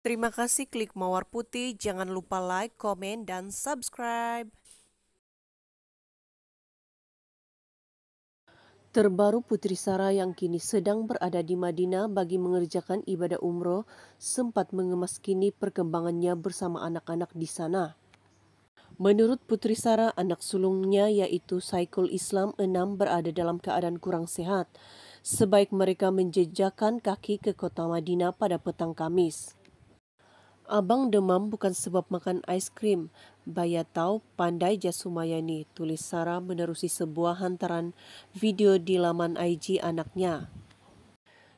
Terima kasih klik mawar putih. Jangan lupa like, komen, dan subscribe. Terbaru Putri Sarah yang kini sedang berada di Madinah bagi mengerjakan ibadah umroh sempat mengemas kini perkembangannya bersama anak-anak di sana. Menurut Putri Sarah, anak sulungnya yaitu Saikul Islam 6 berada dalam keadaan kurang sehat. Sebaik mereka menjejakkan kaki ke kota Madinah pada petang Kamis. Abang demam bukan sebab makan ais krim. tahu Pandai Jasumayani, tulis Sarah menerusi sebuah hantaran video di laman IG anaknya.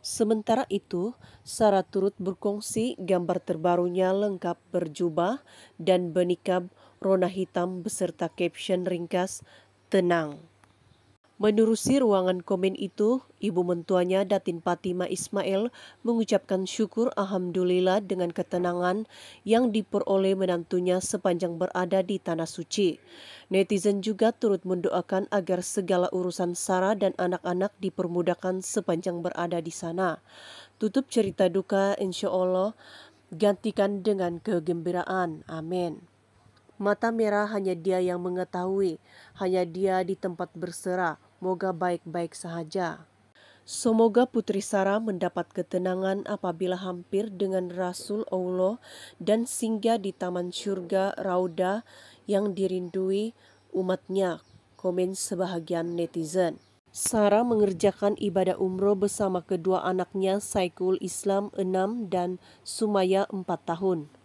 Sementara itu, Sarah turut berkongsi gambar terbarunya lengkap berjubah dan benikab rona hitam beserta caption ringkas, Tenang. Menerusi ruangan komen itu, ibu mentuanya Datin Fatima Ismail mengucapkan syukur Alhamdulillah dengan ketenangan yang diperoleh menantunya sepanjang berada di Tanah Suci. Netizen juga turut mendoakan agar segala urusan Sarah dan anak-anak dipermudahkan sepanjang berada di sana. Tutup cerita duka insya Allah, gantikan dengan kegembiraan. Amin. Mata merah hanya dia yang mengetahui, hanya dia di tempat berserah moga baik-baik sahaja. Semoga Putri Sarah mendapat ketenangan apabila hampir dengan Rasul Allah dan singgah di Taman Syurga Rauda yang dirindui umatnya, komen sebahagian netizen. Sarah mengerjakan ibadah umroh bersama kedua anaknya Saikul Islam 6 dan Sumaya 4 tahun.